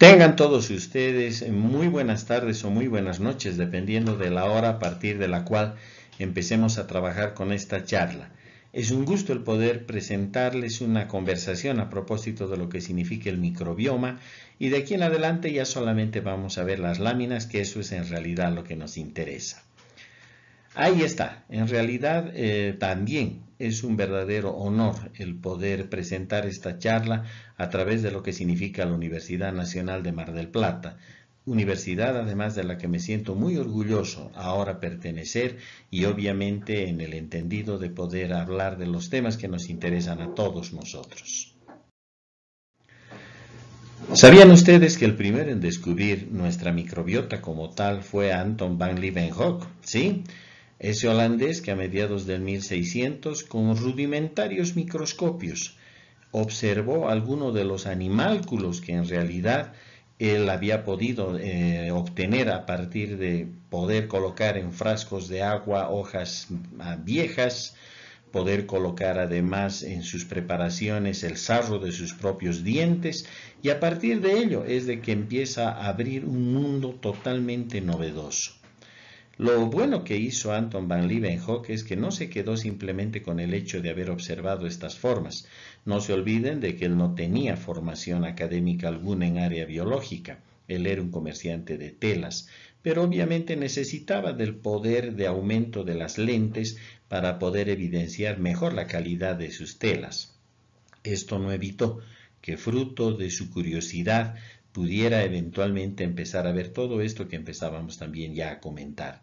Tengan todos ustedes eh, muy buenas tardes o muy buenas noches, dependiendo de la hora a partir de la cual empecemos a trabajar con esta charla. Es un gusto el poder presentarles una conversación a propósito de lo que significa el microbioma y de aquí en adelante ya solamente vamos a ver las láminas, que eso es en realidad lo que nos interesa. Ahí está, en realidad eh, también es un verdadero honor el poder presentar esta charla a través de lo que significa la Universidad Nacional de Mar del Plata, universidad además de la que me siento muy orgulloso ahora pertenecer y obviamente en el entendido de poder hablar de los temas que nos interesan a todos nosotros. ¿Sabían ustedes que el primero en descubrir nuestra microbiota como tal fue Anton van Leeuwenhoek? Sí, ese holandés que a mediados del 1600, con rudimentarios microscopios, observó algunos de los animálculos que en realidad él había podido eh, obtener a partir de poder colocar en frascos de agua hojas ah, viejas, poder colocar además en sus preparaciones el sarro de sus propios dientes y a partir de ello es de que empieza a abrir un mundo totalmente novedoso. Lo bueno que hizo Anton van Leeuwenhoek es que no se quedó simplemente con el hecho de haber observado estas formas. No se olviden de que él no tenía formación académica alguna en área biológica. Él era un comerciante de telas, pero obviamente necesitaba del poder de aumento de las lentes para poder evidenciar mejor la calidad de sus telas. Esto no evitó que fruto de su curiosidad pudiera eventualmente empezar a ver todo esto que empezábamos también ya a comentar.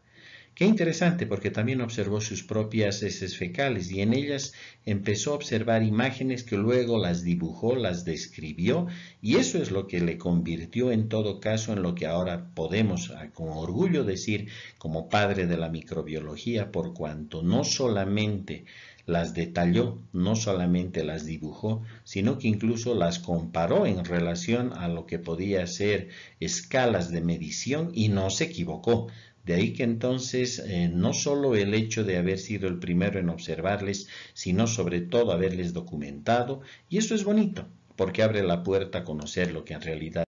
Qué interesante, porque también observó sus propias heces fecales y en ellas empezó a observar imágenes que luego las dibujó, las describió, y eso es lo que le convirtió en todo caso en lo que ahora podemos ah, con orgullo decir como padre de la microbiología, por cuanto no solamente las detalló, no solamente las dibujó, sino que incluso las comparó en relación a lo que podía ser escalas de medición y no se equivocó. De ahí que entonces eh, no solo el hecho de haber sido el primero en observarles, sino sobre todo haberles documentado, y eso es bonito, porque abre la puerta a conocer lo que en realidad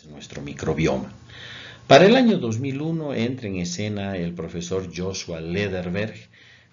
es nuestro microbioma. Para el año 2001 entra en escena el profesor Joshua Lederberg,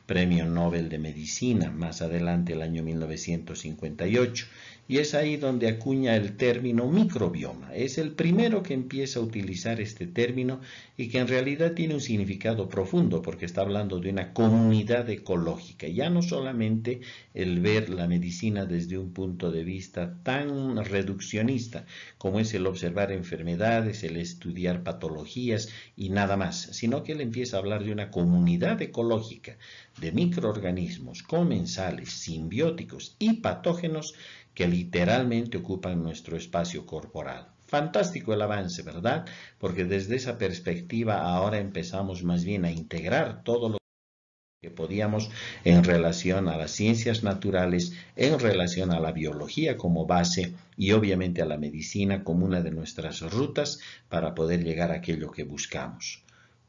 premio Nobel de Medicina, más adelante el año 1958, y es ahí donde acuña el término microbioma. Es el primero que empieza a utilizar este término y que en realidad tiene un significado profundo porque está hablando de una comunidad ecológica. Ya no solamente el ver la medicina desde un punto de vista tan reduccionista como es el observar enfermedades, el estudiar patologías y nada más, sino que él empieza a hablar de una comunidad ecológica de microorganismos, comensales, simbióticos y patógenos que literalmente ocupan nuestro espacio corporal. Fantástico el avance, ¿verdad? Porque desde esa perspectiva ahora empezamos más bien a integrar todo lo que podíamos en relación a las ciencias naturales, en relación a la biología como base y obviamente a la medicina como una de nuestras rutas para poder llegar a aquello que buscamos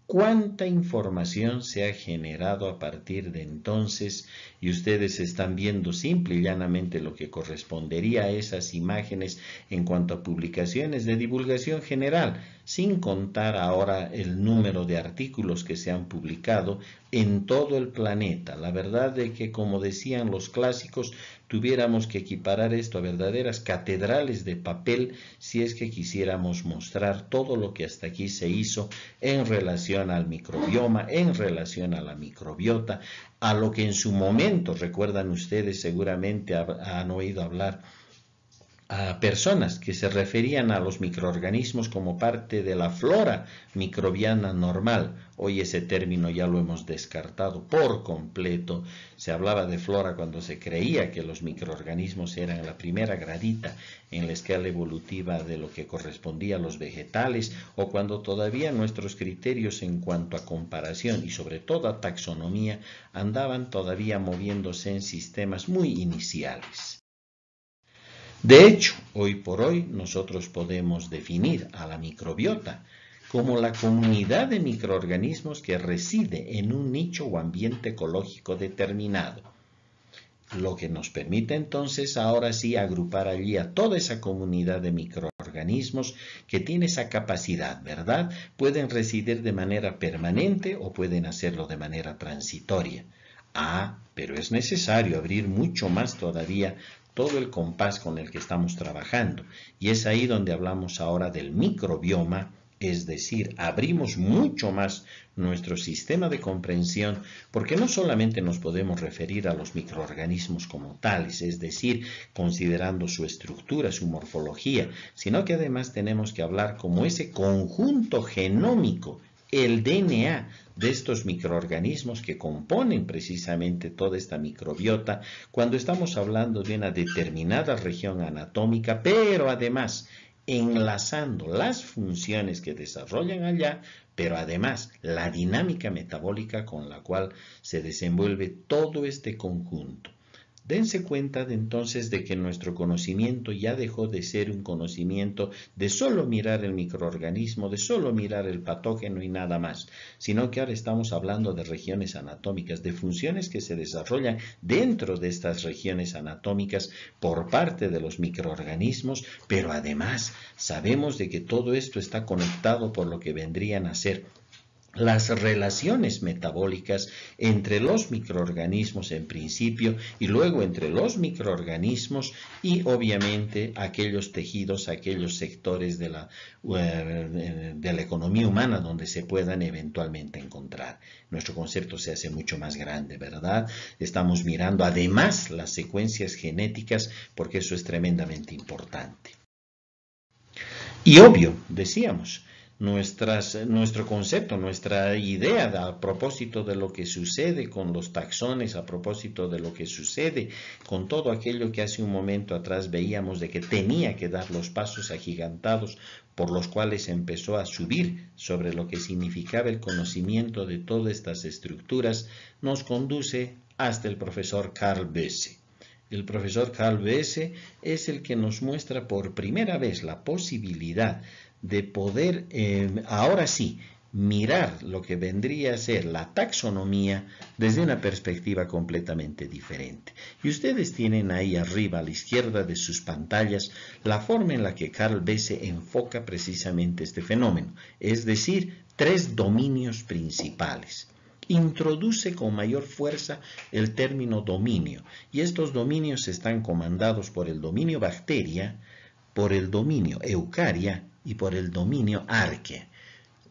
cuánta información se ha generado a partir de entonces y ustedes están viendo simple y llanamente lo que correspondería a esas imágenes en cuanto a publicaciones de divulgación general, sin contar ahora el número de artículos que se han publicado en todo el planeta. La verdad es que, como decían los clásicos, tuviéramos que equiparar esto a verdaderas catedrales de papel si es que quisiéramos mostrar todo lo que hasta aquí se hizo en relación al microbioma, en relación a la microbiota, a lo que en su momento, recuerdan ustedes seguramente han oído hablar, a personas que se referían a los microorganismos como parte de la flora microbiana normal. Hoy ese término ya lo hemos descartado por completo. Se hablaba de flora cuando se creía que los microorganismos eran la primera gradita en la escala evolutiva de lo que correspondía a los vegetales o cuando todavía nuestros criterios en cuanto a comparación y sobre todo a taxonomía andaban todavía moviéndose en sistemas muy iniciales. De hecho, hoy por hoy nosotros podemos definir a la microbiota como la comunidad de microorganismos que reside en un nicho o ambiente ecológico determinado, lo que nos permite entonces ahora sí agrupar allí a toda esa comunidad de microorganismos que tiene esa capacidad, ¿verdad? Pueden residir de manera permanente o pueden hacerlo de manera transitoria. Ah, pero es necesario abrir mucho más todavía todo el compás con el que estamos trabajando. Y es ahí donde hablamos ahora del microbioma, es decir, abrimos mucho más nuestro sistema de comprensión porque no solamente nos podemos referir a los microorganismos como tales, es decir, considerando su estructura, su morfología, sino que además tenemos que hablar como ese conjunto genómico el DNA de estos microorganismos que componen precisamente toda esta microbiota cuando estamos hablando de una determinada región anatómica, pero además enlazando las funciones que desarrollan allá, pero además la dinámica metabólica con la cual se desenvuelve todo este conjunto. Dense cuenta de entonces de que nuestro conocimiento ya dejó de ser un conocimiento de solo mirar el microorganismo, de solo mirar el patógeno y nada más, sino que ahora estamos hablando de regiones anatómicas, de funciones que se desarrollan dentro de estas regiones anatómicas por parte de los microorganismos, pero además sabemos de que todo esto está conectado por lo que vendrían a ser las relaciones metabólicas entre los microorganismos en principio y luego entre los microorganismos y obviamente aquellos tejidos, aquellos sectores eh, de la, economía humana donde se puedan eventualmente encontrar. Nuestro concepto se hace mucho más grande, ¿verdad? Estamos mirando además las secuencias genéticas porque eso es tremendamente importante. Y obvio, decíamos, nuestras, nuestro concepto, nuestra idea a propósito de lo que sucede con los taxones, a propósito de lo que sucede con todo aquello que hace un momento atrás veíamos de que tenía que dar los pasos agigantados por los cuales empezó a subir sobre lo que significaba el conocimiento de todas estas estructuras, nos conduce hasta el profesor Carl Besse. El profesor Carl Besse es el que nos muestra por primera vez la posibilidad de poder, em, ahora sí, mirar lo que vendría a ser la taxonomía desde una perspectiva completamente diferente. Y ustedes tienen ahí arriba, a la izquierda de sus pantallas, la forma en la que Carl Bese enfoca precisamente este fenómeno, es decir, tres dominios principales introduce con mayor fuerza el término dominio y estos dominios están comandados por el dominio bacteria, por el dominio eucaria y por el dominio arque,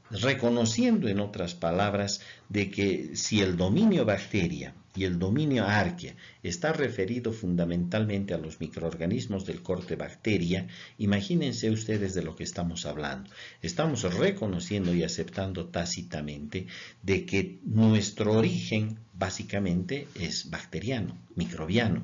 reconociendo en otras palabras de que si el dominio bacteria y el dominio arquea está referido fundamentalmente a los microorganismos del corte bacteria, imagínense ustedes de lo que estamos hablando. Estamos reconociendo y aceptando tácitamente de que nuestro origen básicamente es bacteriano, microbiano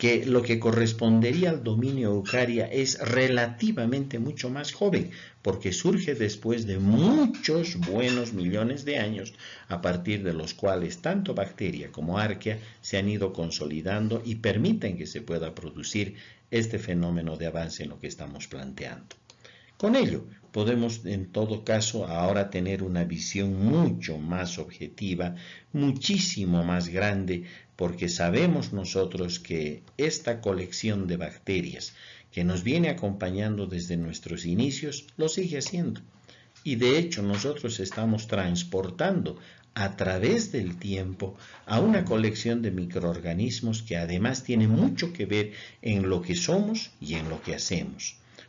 que lo que correspondería al dominio Eucaria es relativamente mucho más joven, porque surge después de muchos buenos millones de años, a partir de los cuales tanto bacteria como arquea se han ido consolidando y permiten que se pueda producir este fenómeno de avance en lo que estamos planteando. Con ello, podemos en todo caso ahora tener una visión mucho más objetiva, muchísimo más grande, porque sabemos nosotros que esta colección de bacterias que nos viene acompañando desde nuestros inicios lo sigue haciendo. Y de hecho nosotros estamos transportando a través del tiempo a una colección de microorganismos que además tiene mucho que ver en lo que somos y en lo que hacemos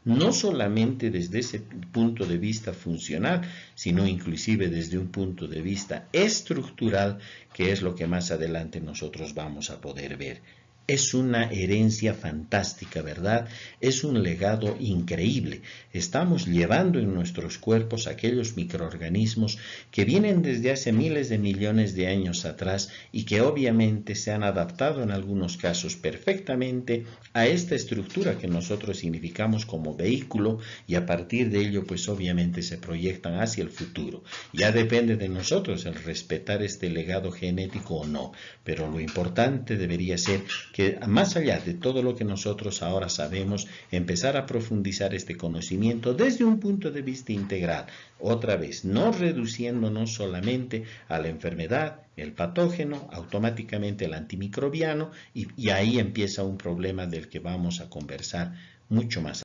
no solamente desde ese punto de vista funcional, sino inclusive desde un punto de vista estructural, que es lo que más adelante nosotros vamos a poder ver. Es una herencia fantástica, ¿verdad? Es un legado increíble. Estamos llevando en nuestros cuerpos aquellos microorganismos que vienen desde hace miles de millones de años atrás y que obviamente se han adaptado en algunos casos perfectamente a esta estructura que nosotros significamos como vehículo y a partir de ello pues obviamente se proyectan hacia el futuro. Ya depende de nosotros el respetar este legado genético o no, pero lo importante debería ser que más allá de todo lo que nosotros ahora sabemos, empezar a profundizar este conocimiento desde un punto de vista integral, otra vez, no reduciéndonos solamente a la enfermedad, el patógeno, automáticamente el antimicrobiano, y, ahí empieza un problema del que vamos a conversar mucho más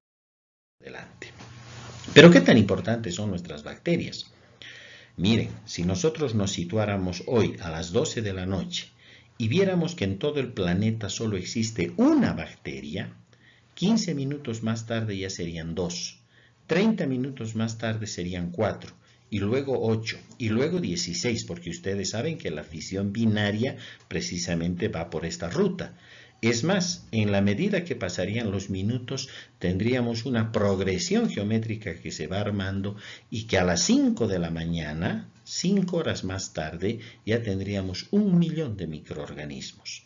adelante. Pero ¿qué tan importantes son nuestras bacterias? Miren, si nosotros nos situáramos hoy a las 12 de la noche, y viéramos que en todo el planeta solo existe una bacteria, 15 minutos más tarde ya serían dos, 30 minutos más tarde serían cuatro, y luego 8, y luego 16, porque ustedes saben que la fisión binaria precisamente va por esta ruta. Es más, en la medida que pasarían los minutos, tendríamos una progresión geométrica que se va armando y que a las 5 de la mañana Cinco horas más tarde ya tendríamos un millón de microorganismos.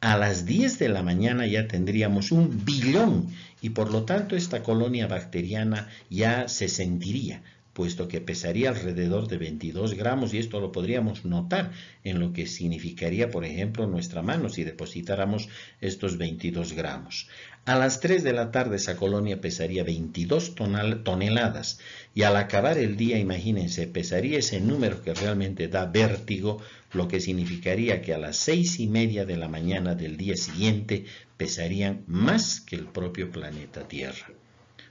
A las 10 de la mañana ya tendríamos un billón y por lo tanto esta colonia bacteriana ya se sentiría, puesto que pesaría alrededor de 22 gramos y esto lo podríamos notar en lo que significaría, por ejemplo, nuestra mano si depositáramos estos 22 gramos. A las 3 de la tarde esa colonia pesaría 22 toneladas y al acabar el día, imagínense, pesaría ese número que realmente da vértigo, lo que significaría que a las seis y media de la mañana del día siguiente pesarían más que el propio planeta Tierra.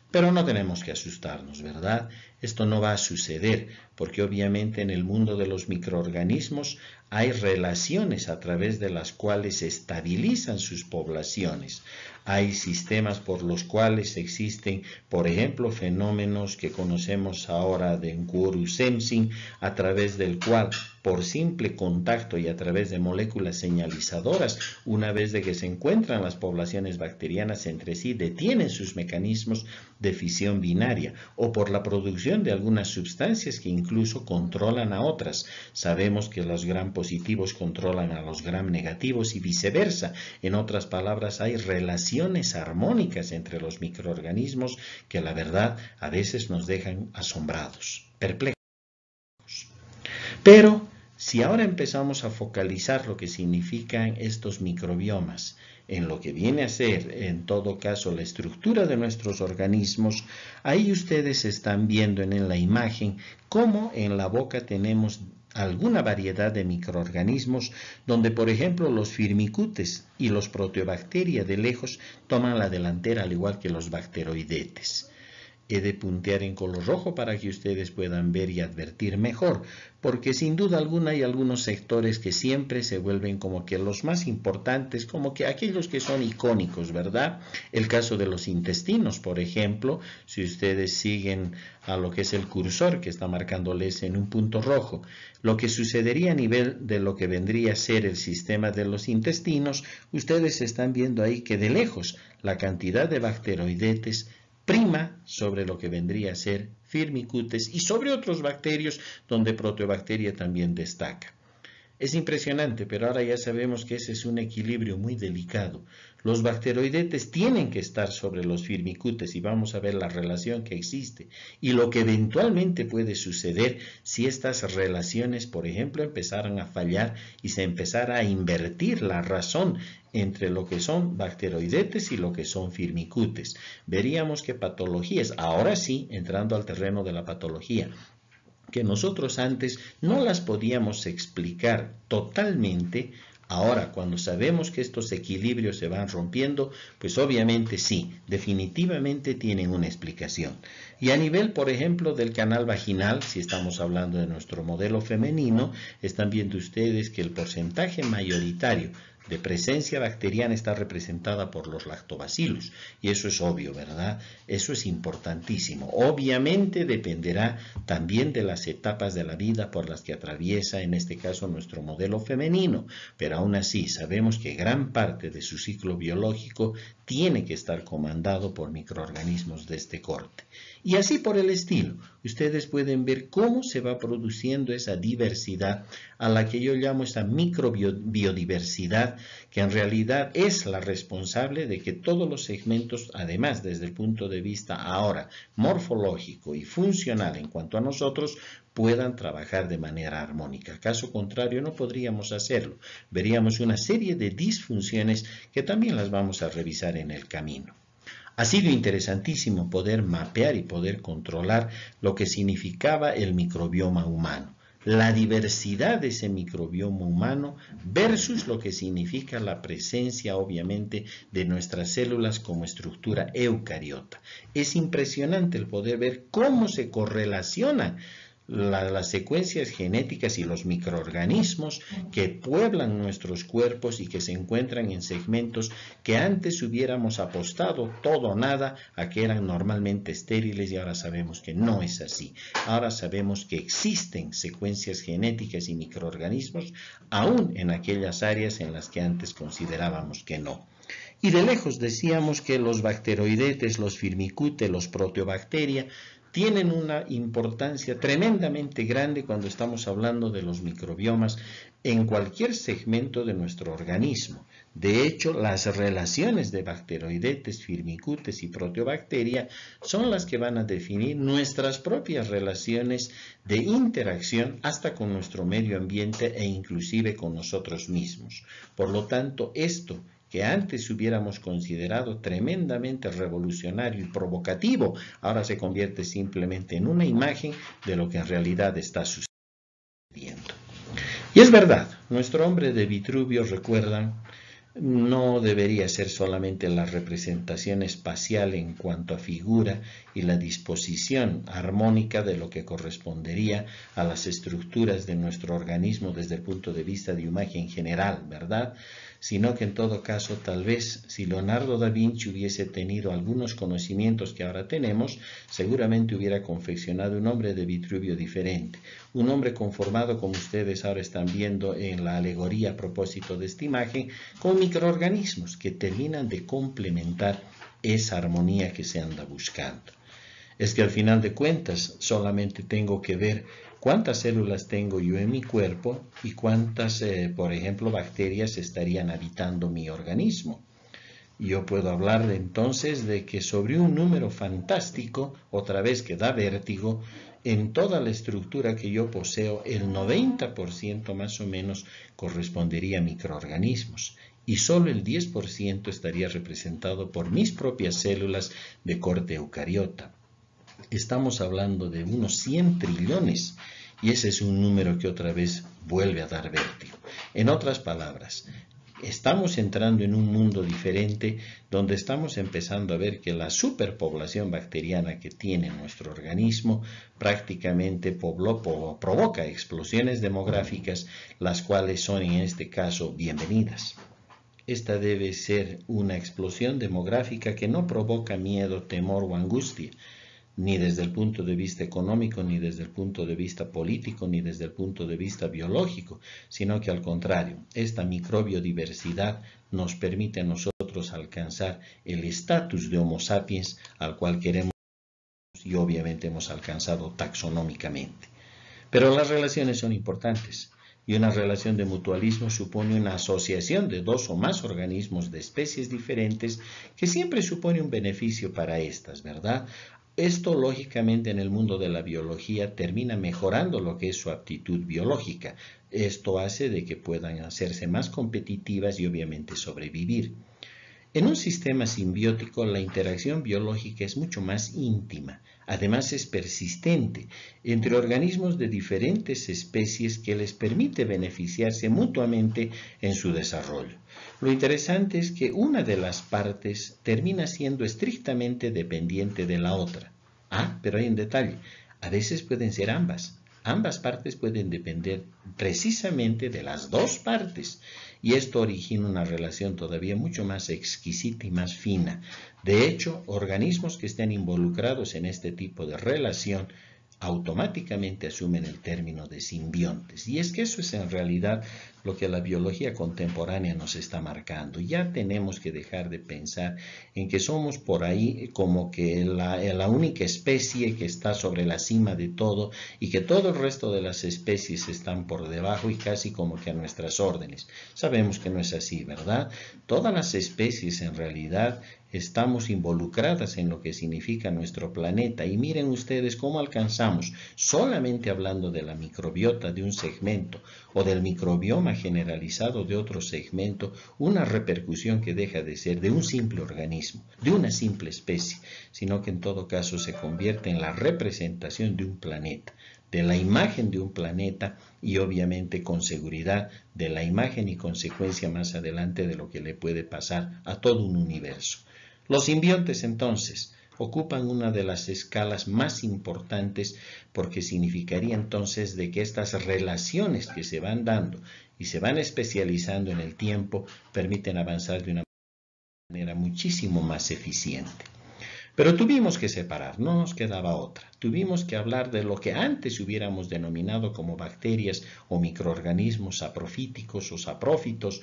Pero no tenemos que asustarnos, ¿verdad? Esto no va a suceder, porque obviamente en el mundo de los microorganismos hay relaciones a través de las cuales se estabilizan sus poblaciones. Hay sistemas por los cuales existen, por ejemplo, fenómenos que conocemos ahora de Nguru Sensing, a través del cual por simple contacto y a través de moléculas señalizadoras, una vez de que se encuentran las poblaciones bacterianas entre sí, detienen sus mecanismos de fisión binaria o por la producción de algunas sustancias que incluso controlan a otras. Sabemos que los gram positivos controlan a los gram negativos y viceversa. En otras palabras, hay relaciones armónicas entre los microorganismos que la verdad a veces nos dejan asombrados, perplejos. Pero si ahora empezamos a focalizar lo que significan estos microbiomas en lo que viene a ser, en todo caso, la estructura de nuestros organismos, ahí ustedes están viendo en la imagen cómo en la boca tenemos alguna variedad de microorganismos donde, por ejemplo, los firmicutes y los proteobacterias de lejos toman la delantera al igual que los bacteroidetes. He de puntear en color rojo para que ustedes puedan ver y advertir mejor, porque sin duda alguna hay algunos sectores que siempre se vuelven como que los más importantes, como que aquellos que son icónicos, ¿verdad? El caso de los intestinos, por ejemplo, si ustedes siguen a lo que es el cursor que está marcándoles en un punto rojo, lo que sucedería a nivel de lo que vendría a ser el sistema de los intestinos, ustedes están viendo ahí que de lejos la cantidad de bacteroidetes prima sobre lo que vendría a ser firmicutes y sobre otros bacterios donde proteobacteria también destaca. Es impresionante, pero ahora ya sabemos que ese es un equilibrio muy delicado, los bacteroidetes tienen que estar sobre los firmicutes y vamos a ver la relación que existe y lo que eventualmente puede suceder si estas relaciones, por ejemplo, empezaran a fallar y se empezara a invertir la razón entre lo que son bacteroidetes y lo que son firmicutes. Veríamos que patologías, ahora sí, entrando al terreno de la patología, que nosotros antes no las podíamos explicar totalmente Ahora, cuando sabemos que estos equilibrios se van rompiendo, pues obviamente sí, definitivamente tienen una explicación. Y a nivel, por ejemplo, del canal vaginal, si estamos hablando de nuestro modelo femenino, están viendo ustedes que el porcentaje mayoritario de presencia bacteriana está representada por los lactobacilos. Y eso es obvio, ¿verdad? Eso es importantísimo. Obviamente dependerá también de las etapas de la vida por las que atraviesa, en este caso, nuestro modelo femenino. Pero aún así, sabemos que gran parte de su ciclo biológico tiene que estar comandado por microorganismos de este corte. Y así por el estilo. Ustedes pueden ver cómo se va produciendo esa diversidad a la que yo llamo esta microbiodiversidad, que en realidad es la responsable de que todos los segmentos, además desde el punto de vista ahora morfológico y funcional en cuanto a nosotros, puedan trabajar de manera armónica. Caso contrario, no podríamos hacerlo. Veríamos una serie de disfunciones que también las vamos a revisar en el camino. Ha sido interesantísimo poder mapear y poder controlar lo que significaba el microbioma humano, la diversidad de ese microbioma humano versus lo que significa la presencia, obviamente, de nuestras células como estructura eucariota. Es impresionante el poder ver cómo se correlaciona las secuencias genéticas y los microorganismos que pueblan nuestros cuerpos y que se encuentran en segmentos que antes hubiéramos apostado todo o nada a que eran normalmente estériles y ahora sabemos que no es así. Ahora sabemos que existen secuencias genéticas y microorganismos aún en aquellas áreas en las que antes considerábamos que no. Y de lejos decíamos que los bacteroidetes, los firmicutes, los proteobacteria tienen una importancia tremendamente grande cuando estamos hablando de los microbiomas en cualquier segmento de nuestro organismo. De hecho, las relaciones de bacteroidetes, firmicutes y proteobacteria son las que van a definir nuestras propias relaciones de interacción hasta con nuestro medio ambiente e inclusive con nosotros mismos. Por lo tanto, esto que antes hubiéramos considerado tremendamente revolucionario y provocativo, ahora se convierte simplemente en una imagen de lo que en realidad está sucediendo. Y es verdad, nuestro hombre de Vitruvio, recuerda, no debería ser solamente la representación espacial en cuanto a figura y la disposición armónica de lo que correspondería a las estructuras de nuestro organismo desde el punto de vista de imagen general, ¿verdad? sino que en todo caso tal vez si Leonardo da Vinci hubiese tenido algunos conocimientos que ahora tenemos, seguramente hubiera confeccionado un hombre de Vitruvio diferente, un hombre conformado como ustedes ahora están viendo en la alegoría a propósito de esta imagen, con microorganismos que terminan de complementar esa armonía que se anda buscando es que al final de cuentas solamente tengo que ver cuántas células tengo yo en mi cuerpo y cuántas, eh, por ejemplo, bacterias estarían habitando mi organismo. Yo puedo hablar entonces de que sobre un número fantástico, otra vez que da vértigo, en toda la estructura que yo poseo, el 90% más o menos correspondería a microorganismos y solo el 10% estaría representado por mis propias células de corte eucariota estamos hablando de unos 100 trillones y ese es un número que otra vez vuelve a dar vértigo. En otras palabras, estamos entrando en un mundo diferente donde estamos empezando a ver que la superpoblación bacteriana que tiene nuestro organismo prácticamente provoca explosiones demográficas, las cuales son en este caso bienvenidas. Esta debe ser una explosión demográfica que no provoca miedo, temor o angustia, ni desde el punto de vista económico, ni desde el punto de vista político, ni desde el punto de vista biológico, sino que al contrario, esta microbiodiversidad nos permite a nosotros alcanzar el estatus de Homo sapiens al cual queremos y obviamente hemos alcanzado taxonómicamente. Pero las relaciones son importantes y una relación de mutualismo supone una asociación de dos o más organismos de especies diferentes que siempre supone un beneficio para estas, ¿verdad? Esto, lógicamente, en el mundo de la biología termina mejorando lo que es su aptitud biológica. Esto hace de que puedan hacerse más competitivas y obviamente sobrevivir. En un sistema simbiótico, la interacción biológica es mucho más íntima, además es persistente, entre organismos de diferentes especies que les permite beneficiarse mutuamente en su desarrollo. Lo interesante es que una de las partes termina siendo estrictamente dependiente de la otra. Ah, pero hay un detalle, a veces pueden ser ambas. Ambas partes pueden depender precisamente de las dos partes y esto origina una relación todavía mucho más exquisita y más fina. De hecho, organismos que estén involucrados en este tipo de relación automáticamente asumen el término de simbiontes. Y es que eso es en realidad lo que la biología contemporánea nos está marcando. Ya tenemos que dejar de pensar en que somos por ahí como que la, la única especie que está sobre la cima de todo y que todo el resto de las especies están por debajo y casi como que a nuestras órdenes. Sabemos que no es así, ¿verdad? Todas las especies en realidad estamos involucradas en lo que significa nuestro planeta. Y miren ustedes cómo alcanzamos, solamente hablando de la microbiota de un segmento, o del microbioma generalizado de otro segmento una repercusión que deja de ser de un simple organismo, de una simple especie, sino que en todo caso se convierte en la representación de un planeta, de la imagen de un planeta y obviamente con seguridad de la imagen y consecuencia más adelante de lo que le puede pasar a todo un universo. Los simbiontes entonces, ocupan una de las escalas más importantes porque significaría entonces de que estas relaciones que se van dando y se van especializando en el tiempo permiten avanzar de una manera muchísimo más eficiente. Pero tuvimos que separar, no nos quedaba otra. Tuvimos que hablar de lo que antes hubiéramos denominado como bacterias o microorganismos saprofíticos o saprófitos,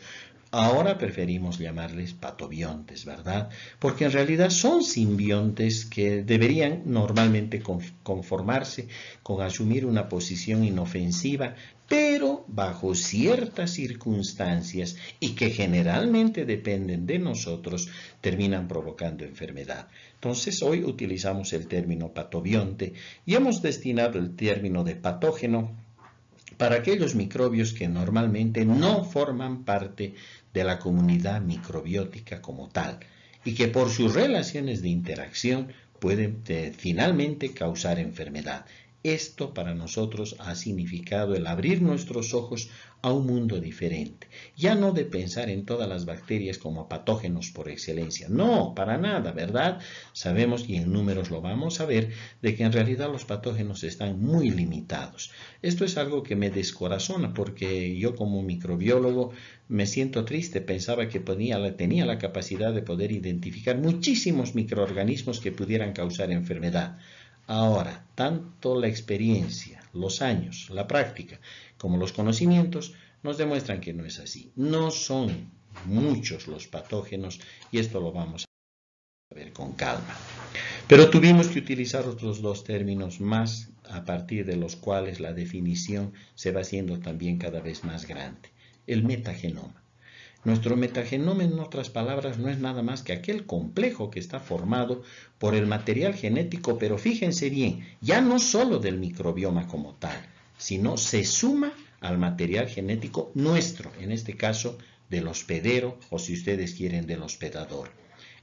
Ahora preferimos llamarles patobiontes, ¿verdad? Porque en realidad son simbiontes que deberían normalmente conformarse con asumir una posición inofensiva, pero bajo ciertas circunstancias y que generalmente dependen de nosotros, terminan provocando enfermedad. Entonces hoy utilizamos el término patobionte y hemos destinado el término de patógeno para aquellos microbios que normalmente no forman parte de la comunidad microbiótica como tal y que por sus relaciones de interacción pueden eh, finalmente causar enfermedad. Esto para nosotros ha significado el abrir nuestros ojos a un mundo diferente. Ya no de pensar en todas las bacterias como patógenos por excelencia. No, para nada, ¿verdad? Sabemos, y en números lo vamos a ver, de que en realidad los patógenos están muy limitados. Esto es algo que me descorazona porque yo como microbiólogo me siento triste. Pensaba que tenía la capacidad de poder identificar muchísimos microorganismos que pudieran causar enfermedad. Ahora, tanto la experiencia, los años, la práctica, como los conocimientos nos demuestran que no es así. No son muchos los patógenos y esto lo vamos a ver con calma. Pero tuvimos que utilizar otros dos términos más a partir de los cuales la definición se va haciendo también cada vez más grande. El metagenoma. Nuestro metagenoma, en otras palabras, no es nada más que aquel complejo que está formado por el material genético, pero fíjense bien, ya no solo del microbioma como tal, sino se suma al material genético nuestro, en este caso del hospedero o si ustedes quieren del hospedador.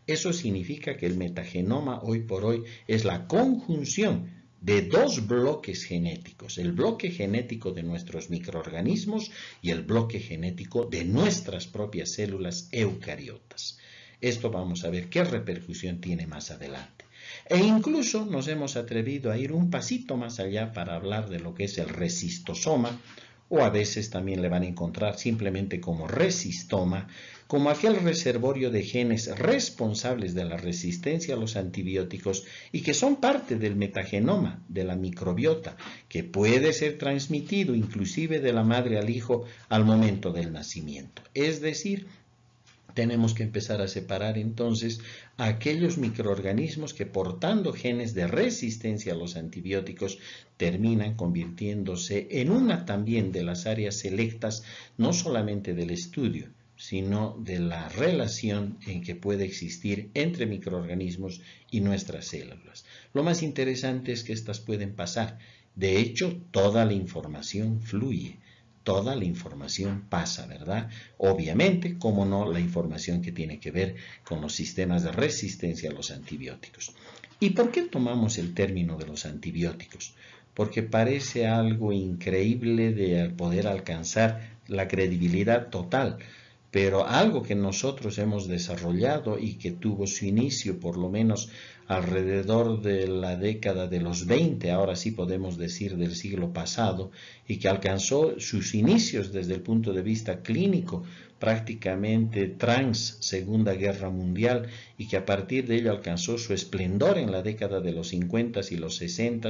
Eso significa que el metagenoma hoy por hoy es la conjunción de dos bloques genéticos, el bloque genético de nuestros microorganismos y el bloque genético de nuestras propias células eucariotas. Esto vamos a ver qué repercusión tiene más adelante. E incluso nos hemos atrevido a ir un pasito más allá para hablar de lo que es el resistosoma, o a veces también le van a encontrar simplemente como resistoma, como aquel reservorio de genes responsables de la resistencia a los antibióticos y que son parte del metagenoma de la microbiota, que puede ser transmitido inclusive de la madre al hijo al momento del nacimiento. Es decir, tenemos que empezar a separar entonces aquellos microorganismos que portando genes de resistencia a los antibióticos terminan convirtiéndose en una también de las áreas selectas no solamente del estudio, sino de la relación en que puede existir entre microorganismos y nuestras células. Lo más interesante es que estas pueden pasar. De hecho, toda la información fluye, toda la información pasa, ¿verdad? Obviamente, como no, la información que tiene que ver con los sistemas de resistencia a los antibióticos. ¿Y por qué tomamos el término de los antibióticos? Porque parece algo increíble de poder alcanzar la credibilidad total pero algo que nosotros hemos desarrollado y que tuvo su inicio por lo menos alrededor de la década de los 20, ahora sí podemos decir del siglo pasado, y que alcanzó sus inicios desde el punto de vista clínico, prácticamente trans Segunda Guerra Mundial, y que a partir de ello alcanzó su esplendor en la década de los 50 y los 60,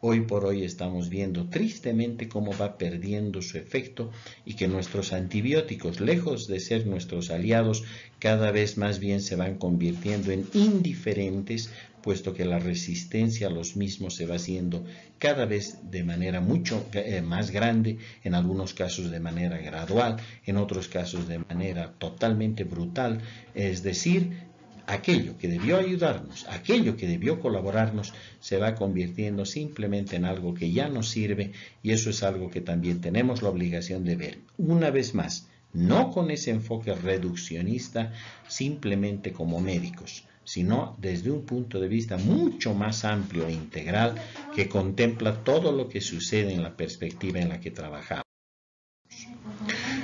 hoy por hoy estamos viendo tristemente cómo va perdiendo su efecto y que nuestros antibióticos, lejos de ser nuestros aliados, cada vez más bien se van convirtiendo en indiferentes, puesto que la resistencia a los mismos se va haciendo cada vez de manera mucho eh, más grande, en algunos casos de manera gradual, en otros casos de manera totalmente brutal, es decir, aquello que debió ayudarnos, aquello que debió colaborarnos, se va convirtiendo simplemente en algo que ya no sirve y eso es algo que también tenemos la obligación de ver. Una vez más, no con ese enfoque reduccionista simplemente como médicos, sino desde un punto de vista mucho más amplio e integral que contempla todo lo que sucede en la perspectiva en la que trabajamos.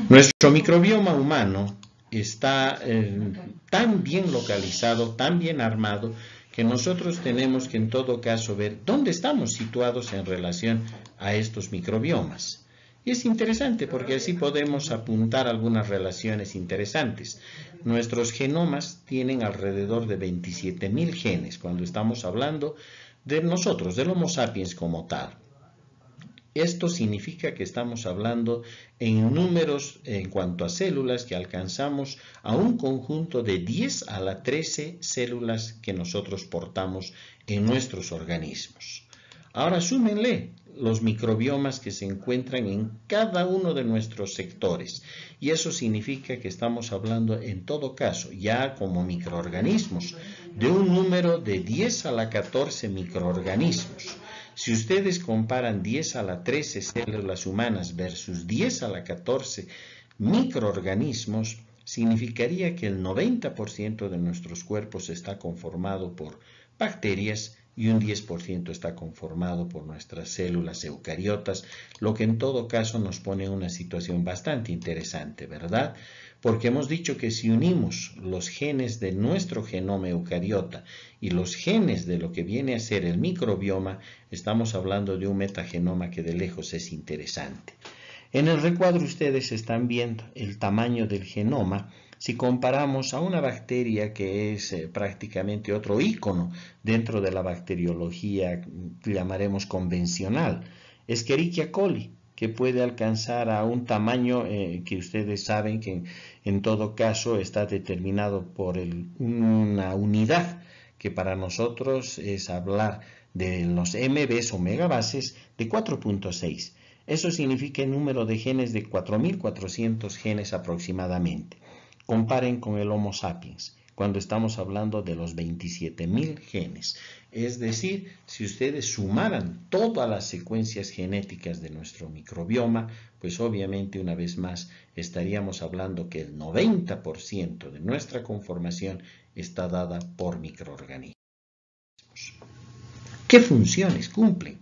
Nuestro microbioma humano está eh, tan bien localizado, tan bien armado, que nosotros tenemos que en todo caso ver dónde estamos situados en relación a estos microbiomas. Y es interesante porque así podemos apuntar algunas relaciones interesantes. Nuestros genomas tienen alrededor de 27.000 genes cuando estamos hablando de nosotros, del Homo sapiens como tal. Esto significa que estamos hablando en números en cuanto a células que alcanzamos a un conjunto de 10 a la 13 células que nosotros portamos en nuestros organismos. Ahora súmenle los microbiomas que se encuentran en cada uno de nuestros sectores. Y eso significa que estamos hablando en todo caso, ya como microorganismos, de un número de 10 a la 14 microorganismos. Si ustedes comparan 10 a la 13 células humanas versus 10 a la 14 microorganismos, significaría que el 90% de nuestros cuerpos está conformado por bacterias y un 10% está conformado por nuestras células eucariotas, lo que en todo caso nos pone en una situación bastante interesante, ¿verdad? porque hemos dicho que si unimos los genes de nuestro genoma eucariota y los genes de lo que viene a ser el microbioma, estamos hablando de un metagenoma que de lejos es interesante. En el recuadro ustedes están viendo el tamaño del genoma si comparamos a una bacteria que es eh, prácticamente otro ícono dentro de la bacteriología, llamaremos convencional, Escherichia coli que puede alcanzar a un tamaño eh, que ustedes saben que en todo caso está determinado por una unidad que para nosotros es hablar de los MBs o megabases de 4.6. Eso significa el número de genes de 4.400 genes aproximadamente. Comparen con el Homo sapiens cuando estamos hablando de los 27.000 genes. Es decir, si ustedes sumaran todas las secuencias genéticas de nuestro microbioma, pues obviamente una vez más estaríamos hablando que el 90% de nuestra conformación está dada por microorganismos. ¿Qué funciones cumplen?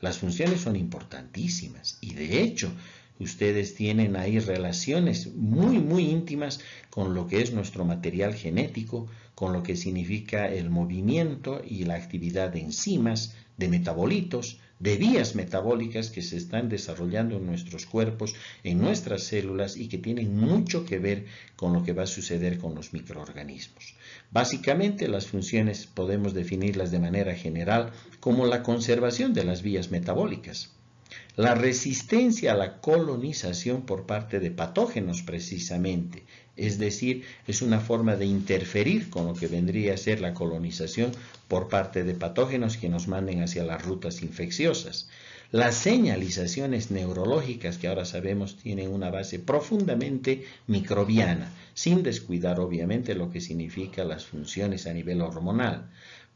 Las funciones son importantísimas y de hecho ustedes tienen ahí relaciones muy, muy íntimas con lo que es nuestro material genético, con lo que significa el movimiento y la actividad de enzimas, de metabolitos, de vías metabólicas que se están desarrollando en nuestros cuerpos, en nuestras células y que tienen mucho que ver con lo que va a suceder con los microorganismos. Básicamente las funciones podemos definirlas de manera general como la conservación de las vías metabólicas la resistencia a la colonización por parte de patógenos precisamente. Es decir, es una forma de interferir con lo que vendría a ser la colonización por parte de patógenos que nos manden hacia las rutas infecciosas. Las señalizaciones neurológicas que ahora sabemos tienen una base profundamente microbiana, sin descuidar obviamente lo que significa las funciones a nivel hormonal.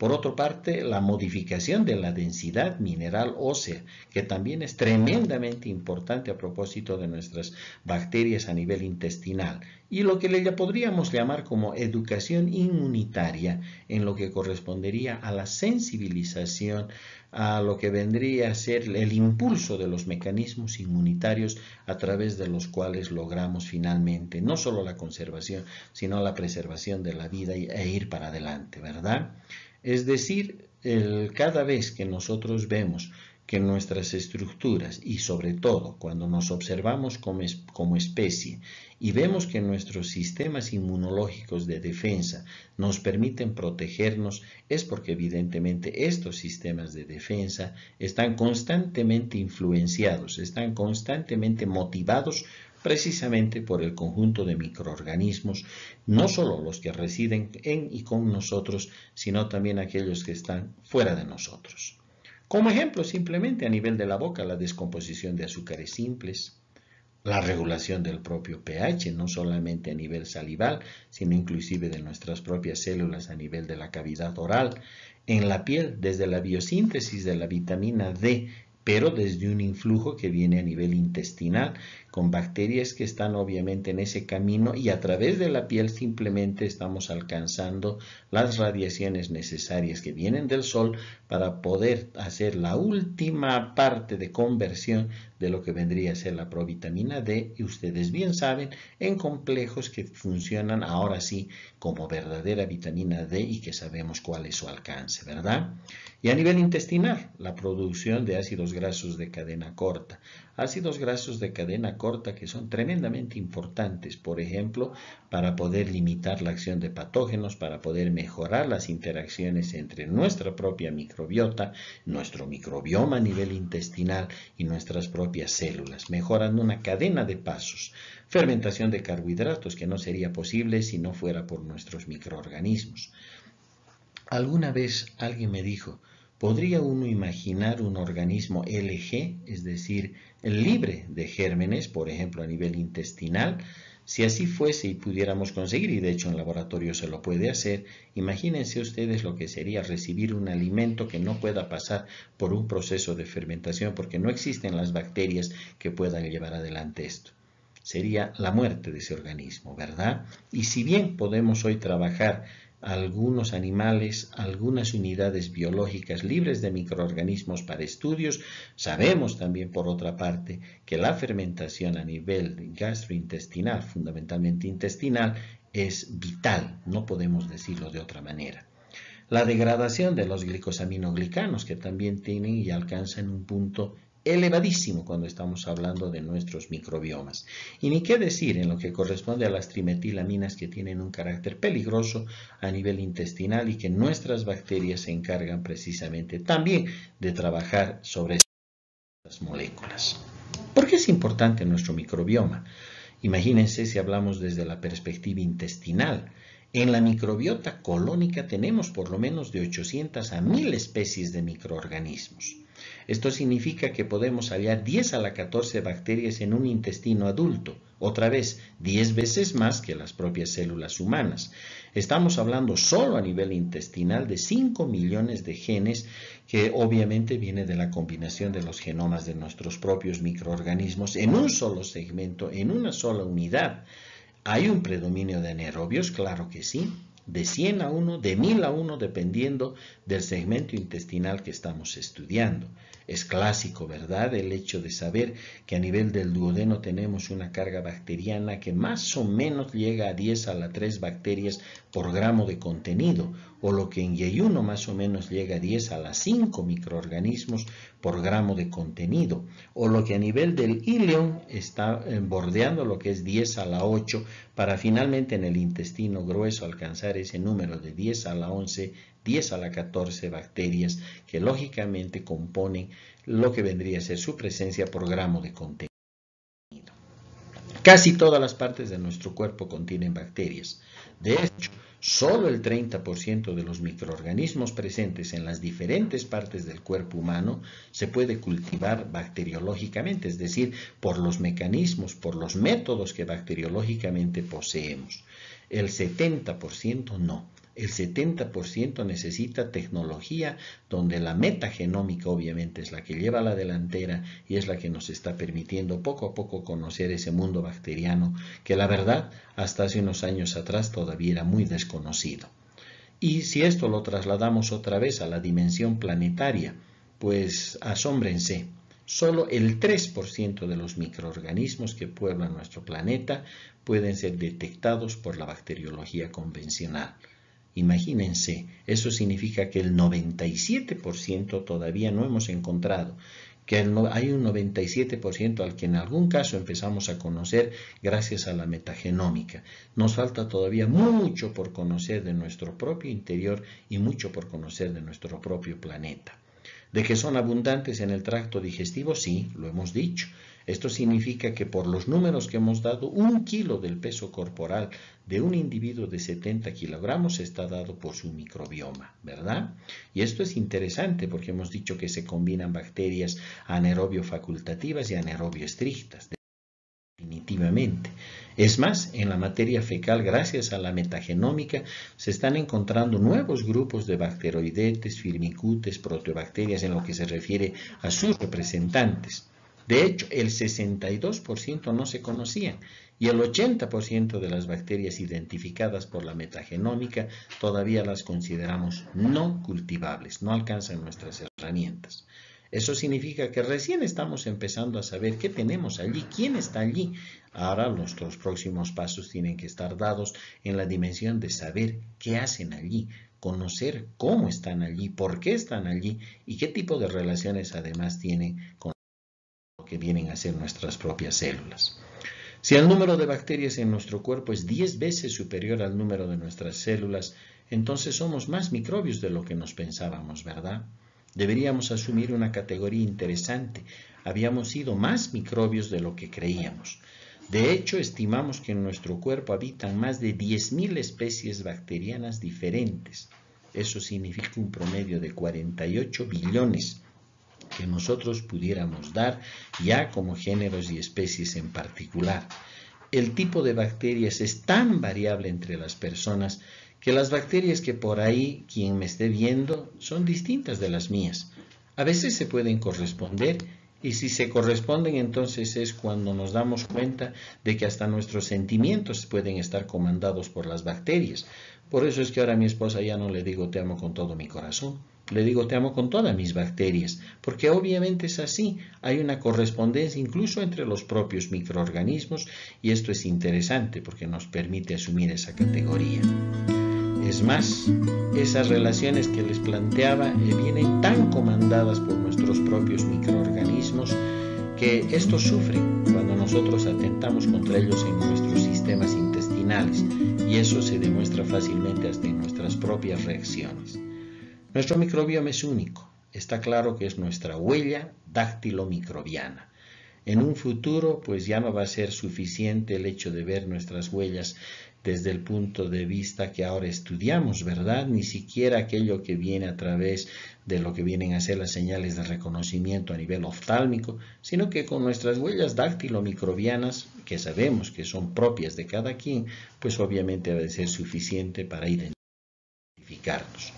Por otra parte, la modificación de la densidad mineral ósea, que también es tremendamente importante a propósito de nuestras bacterias a nivel intestinal, y lo que le podríamos llamar como educación inmunitaria, en lo que correspondería a la sensibilización a lo que vendría a ser el impulso de los mecanismos inmunitarios a través de los cuales logramos finalmente no solo la conservación, sino la preservación de la vida e ir para adelante, ¿verdad? Es decir, cada vez que nosotros vemos que nuestras estructuras y sobre todo cuando nos observamos como, como, especie y vemos que nuestros sistemas inmunológicos de defensa nos permiten protegernos es porque evidentemente estos sistemas de defensa están constantemente influenciados, están constantemente motivados precisamente por el conjunto de microorganismos, no solo los que residen en y con nosotros, sino también aquellos que están fuera de nosotros. Como ejemplo, simplemente a nivel de la boca, la descomposición de azúcares simples, la regulación del propio pH, no solamente a nivel salival, sino inclusive de nuestras propias células a nivel de la cavidad oral, en la piel, desde la biosíntesis de la vitamina D, pero desde un influjo que viene a nivel intestinal con bacterias que están obviamente en ese camino y a través de la piel simplemente estamos alcanzando las radiaciones necesarias que vienen del sol para poder hacer la última parte de conversión de lo que vendría a ser la provitamina D y ustedes bien saben en complejos que funcionan ahora sí como verdadera vitamina D y que sabemos cuál es su alcance, ¿verdad? Y a nivel intestinal, la producción de ácidos grasos de cadena corta ácidos grasos de cadena corta que son tremendamente importantes, por ejemplo, para poder limitar la acción de patógenos, para poder mejorar las interacciones entre nuestra propia microbiota, nuestro microbioma a nivel intestinal y nuestras propias células, mejorando una cadena de pasos. Fermentación de carbohidratos que no sería posible si no fuera por nuestros microorganismos. Alguna vez alguien me dijo, ¿Podría uno imaginar un organismo LG, es decir, libre de gérmenes, por ejemplo, a nivel intestinal? Si así fuese y pudiéramos conseguir, y de hecho en laboratorio se lo puede hacer, imagínense ustedes lo que sería recibir un alimento que no pueda pasar por un proceso de fermentación porque no existen las bacterias que puedan llevar adelante esto. Sería la muerte de ese organismo, ¿verdad? Y si bien podemos hoy trabajar algunos animales, algunas unidades biológicas libres de microorganismos para estudios. Sabemos también, por otra parte, que la fermentación a nivel gastrointestinal, fundamentalmente intestinal, es vital, no podemos decirlo de otra manera. La degradación de los glicosaminoglicanos, que también tienen y alcanzan un punto elevadísimo cuando estamos hablando de nuestros microbiomas. Y ni qué decir en lo que corresponde a las trimetilaminas que tienen un carácter peligroso a nivel intestinal y que nuestras bacterias se encargan precisamente también de trabajar sobre estas moléculas. ¿Por qué es importante nuestro microbioma? Imagínense si hablamos desde la perspectiva intestinal. En la microbiota colónica tenemos por lo menos de 800 a 1000 especies de microorganismos. Esto significa que podemos hallar 10 a la 14 bacterias en un intestino adulto, otra vez 10 veces más que las propias células humanas. Estamos hablando solo a nivel intestinal de 5 millones de genes que obviamente viene de la combinación de los genomas de nuestros propios microorganismos en un solo segmento, en una sola unidad. ¿Hay un predominio de anaerobios? Claro que sí, de 100 a 1, de 1000 a 1, dependiendo del segmento intestinal que estamos estudiando. Es clásico, ¿verdad? El hecho de saber que a nivel del duodeno tenemos una carga bacteriana que más o menos llega a 10 a la 3 bacterias por gramo de contenido, o lo que en yeyuno más o menos llega a 10 a la 5 microorganismos por gramo de contenido, o lo que a nivel del ileum está eh, bordeando lo que es 10 a la 8 para finalmente en el intestino grueso alcanzar ese número de 10 a la 11 10 a la 14 bacterias que lógicamente componen lo que vendría a ser su presencia por gramo de contenido. Casi todas las partes de nuestro cuerpo contienen bacterias. De hecho, solo el 30% de los microorganismos presentes en las diferentes partes del cuerpo humano se puede cultivar bacteriológicamente, es decir, por los mecanismos, por los métodos que bacteriológicamente poseemos. El 70% no. El 70% necesita tecnología donde la metagenómica obviamente es la que lleva a la delantera y es la que nos está permitiendo poco a poco conocer ese mundo bacteriano que la verdad hasta hace unos años atrás todavía era muy desconocido. Y si esto lo trasladamos otra vez a la dimensión planetaria, pues asómbrense, solo el 3% de los microorganismos que pueblan nuestro planeta pueden ser detectados por la bacteriología convencional. Imagínense, eso significa que el 97% todavía no hemos encontrado, que hay un 97% al que en algún caso empezamos a conocer gracias a la metagenómica. Nos falta todavía mucho por conocer de nuestro propio interior y mucho por conocer de nuestro propio planeta. De que son abundantes en el tracto digestivo, sí, lo hemos dicho. Esto significa que por los números que hemos dado, un kilo del peso corporal de un individuo de 70 kilogramos está dado por su microbioma, ¿verdad? Y esto es interesante porque hemos dicho que se combinan bacterias anaerobio facultativas y anaerobio estrictas, definitivamente. Es más, en la materia fecal, gracias a la metagenómica, se están encontrando nuevos grupos de bacteroidetes, firmicutes, proteobacterias en lo que se refiere a sus representantes. De hecho, el 62% no se conocían y el 80% de las bacterias identificadas por la metagenómica todavía las consideramos no cultivables, no alcanzan nuestras herramientas. Eso significa que recién estamos empezando a saber qué tenemos allí, quién está allí. Ahora nuestros próximos pasos tienen que estar dados en la dimensión de saber qué hacen allí, conocer cómo están allí, por qué están allí y qué tipo de relaciones además tienen con que vienen a ser nuestras propias células. Si el número de bacterias en nuestro cuerpo es 10 veces superior al número de nuestras células, entonces somos más microbios de lo que nos pensábamos, ¿verdad? Deberíamos asumir una categoría interesante. Habíamos sido más microbios de lo que creíamos. De hecho, estimamos que en nuestro cuerpo habitan más de 10.000 especies bacterianas diferentes. Eso significa un promedio de 48 billones que nosotros pudiéramos dar ya como géneros y especies en particular. El tipo de bacterias es tan variable entre las personas que las bacterias que por ahí quien me esté viendo son distintas de las mías. A veces se pueden corresponder y si se corresponden entonces es cuando nos damos cuenta de que hasta nuestros sentimientos pueden estar comandados por las bacterias. Por eso es que ahora a mi esposa ya no le digo te amo con todo mi corazón, le digo, te amo con todas mis bacterias, porque obviamente es así. Hay una correspondencia incluso entre los propios microorganismos y esto es interesante porque nos permite asumir esa categoría. Es más, esas relaciones que les planteaba eh, vienen tan comandadas por nuestros propios microorganismos que estos sufren cuando nosotros atentamos contra ellos en nuestros sistemas intestinales y eso se demuestra fácilmente hasta en nuestras propias reacciones. Nuestro microbioma es único. Está claro que es nuestra huella dactilomicrobiana. En un futuro, pues ya no va a ser suficiente el hecho de ver nuestras huellas desde el punto de vista que ahora estudiamos, ¿verdad? Ni siquiera aquello que viene a través de lo que vienen a ser las señales de reconocimiento a nivel oftálmico, sino que con nuestras huellas dactilomicrobianas, que sabemos que son propias de cada quien, pues obviamente va a ser suficiente para identificarnos.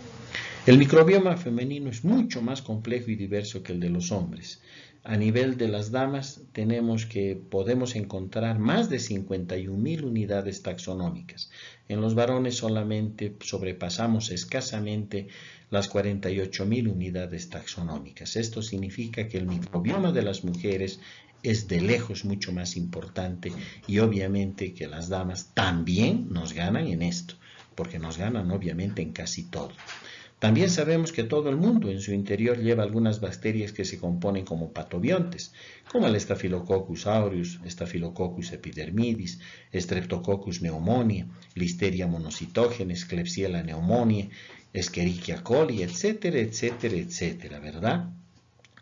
El microbioma femenino es mucho más complejo y diverso que el de los hombres. A nivel de las damas tenemos que podemos encontrar más de 51.000 unidades taxonómicas. En los varones solamente sobrepasamos escasamente las 48.000 unidades taxonómicas. Esto significa que el microbioma de las mujeres es de lejos mucho más importante y obviamente que las damas también nos ganan en esto, porque nos ganan obviamente en casi todo. También sabemos que todo el mundo en su interior lleva algunas bacterias que se componen como patobiontes, como el Staphylococcus aureus, Staphylococcus epidermidis, Streptococcus pneumoniae, Listeria monocitógenes, Klebsiella pneumoniae, Escherichia coli, etcétera, etcétera, etcétera, ¿verdad?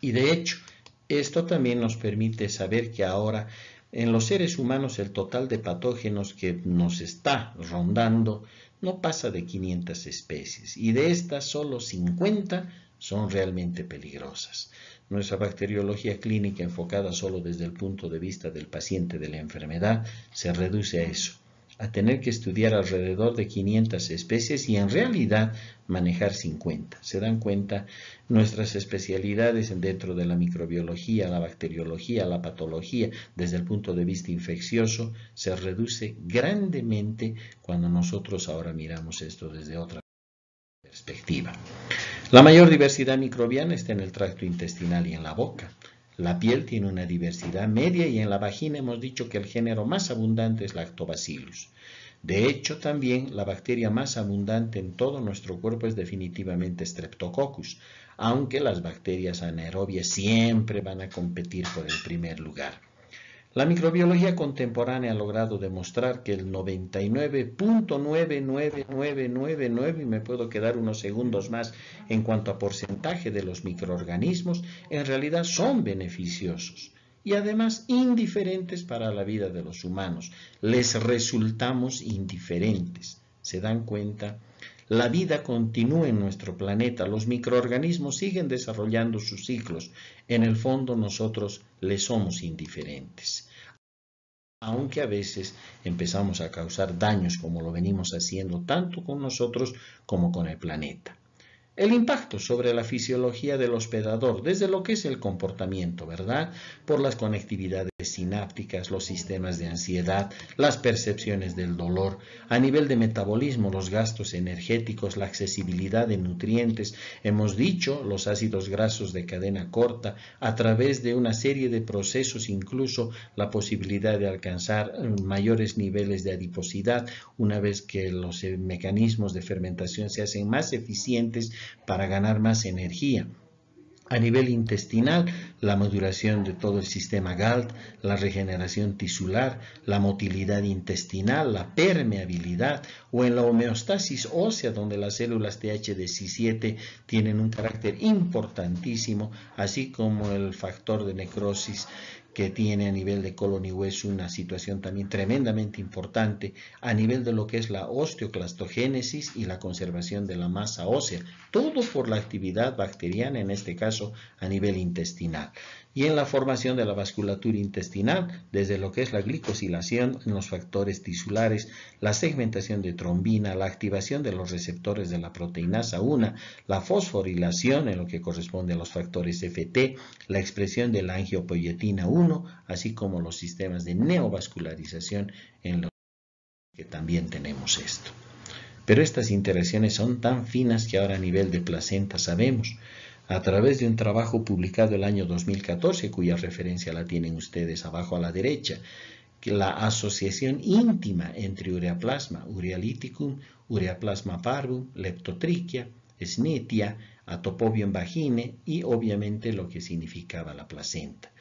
Y de hecho, esto también nos permite saber que ahora en los seres humanos el total de patógenos que nos está rondando no pasa de 500 especies y de estas solo 50 son realmente peligrosas. Nuestra bacteriología clínica enfocada solo desde el punto de vista del paciente de la enfermedad se reduce a eso, a tener que estudiar alrededor de 500 especies y en realidad manejar 50. Se dan cuenta nuestras especialidades dentro de la microbiología, la bacteriología, la patología, desde el punto de vista infeccioso, se reduce grandemente cuando nosotros ahora miramos esto desde otra perspectiva. La mayor diversidad microbiana está en el tracto intestinal y en la boca. La piel tiene una diversidad media y en la vagina hemos dicho que el género más abundante es Lactobacillus. De hecho, también la bacteria más abundante en todo nuestro cuerpo es definitivamente Streptococcus, aunque las bacterias anaerobias siempre van a competir por el primer lugar. La microbiología contemporánea ha logrado demostrar que el 99.99999, y me puedo quedar unos segundos más en cuanto a porcentaje de los microorganismos, en realidad son beneficiosos y además indiferentes para la vida de los humanos. Les resultamos indiferentes. ¿Se dan cuenta? La vida continúa en nuestro planeta, los microorganismos siguen desarrollando sus ciclos, en el fondo nosotros le somos indiferentes. Aunque a veces empezamos a causar daños como lo venimos haciendo tanto con nosotros como con el planeta el impacto sobre la fisiología del hospedador, desde lo que es el comportamiento, ¿verdad? Por las conectividades sinápticas, los sistemas de ansiedad, las percepciones del dolor, a nivel de metabolismo, los gastos energéticos, la accesibilidad de nutrientes, hemos dicho, los ácidos grasos de cadena corta, a través de una serie de procesos, incluso la posibilidad de alcanzar eh, mayores niveles de adiposidad, una vez que los eh, mecanismos de fermentación se hacen más eficientes, para ganar más energía. A nivel intestinal, la maduración de todo el sistema GALT, la regeneración tisular, la motilidad intestinal, la permeabilidad o en la homeostasis ósea donde las células th 17 tienen un carácter importantísimo, así como el factor de necrosis que tiene a nivel de colon y hueso una situación también tremendamente importante a nivel de lo que es la osteoclastogénesis y la conservación de la masa ósea, todo por la actividad bacteriana, en este caso a nivel intestinal y en la formación de la vasculatura intestinal, desde lo que es la glicosilación en los factores tisulares, la segmentación de trombina, la activación de los receptores de la proteinasa 1, la fosforilación en lo que corresponde a los factores FT, la expresión de la angiopoyetina 1, así como los sistemas de neovascularización en los que también tenemos esto. Pero estas interacciones son tan finas que ahora a nivel de placenta sabemos a través de un trabajo publicado el año 2014, cuya referencia la tienen ustedes abajo a la derecha, la asociación íntima entre ureaplasma urealiticum, ureaplasma parvum, leptotrichia, snetia, atopobium vagine y obviamente lo que significaba la placenta.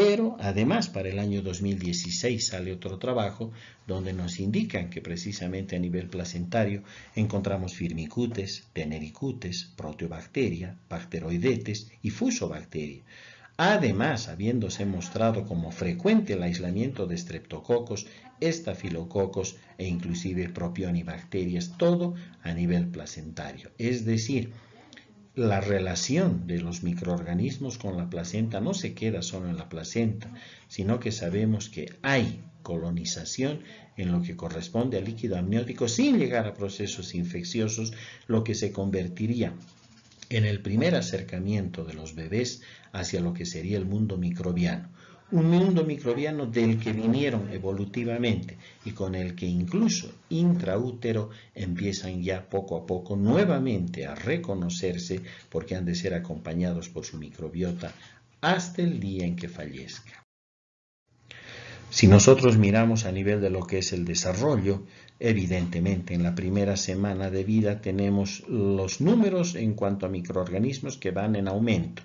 Pero además para el año 2016 sale otro trabajo donde nos indican que precisamente a nivel placentario encontramos firmicutes, tenericutes, proteobacteria, bacteroidetes y fusobacteria. Además, habiéndose mostrado como frecuente el aislamiento de streptococos, estafilococos e inclusive propionibacterias, todo a nivel placentario. Es decir, la relación de los microorganismos con la placenta no se queda solo en la placenta, sino que sabemos que hay colonización en lo que corresponde al líquido amniótico sin llegar a procesos infecciosos, lo que se convertiría en el primer acercamiento de los bebés hacia lo que sería el mundo microbiano un mundo microbiano del que vinieron evolutivamente y con el que incluso intraútero empiezan ya poco a poco nuevamente a reconocerse porque han de ser acompañados por su microbiota hasta el día en que fallezca. Si nosotros miramos a nivel de lo que es el desarrollo, evidentemente en la primera semana de vida tenemos los números en cuanto a microorganismos que van en aumento,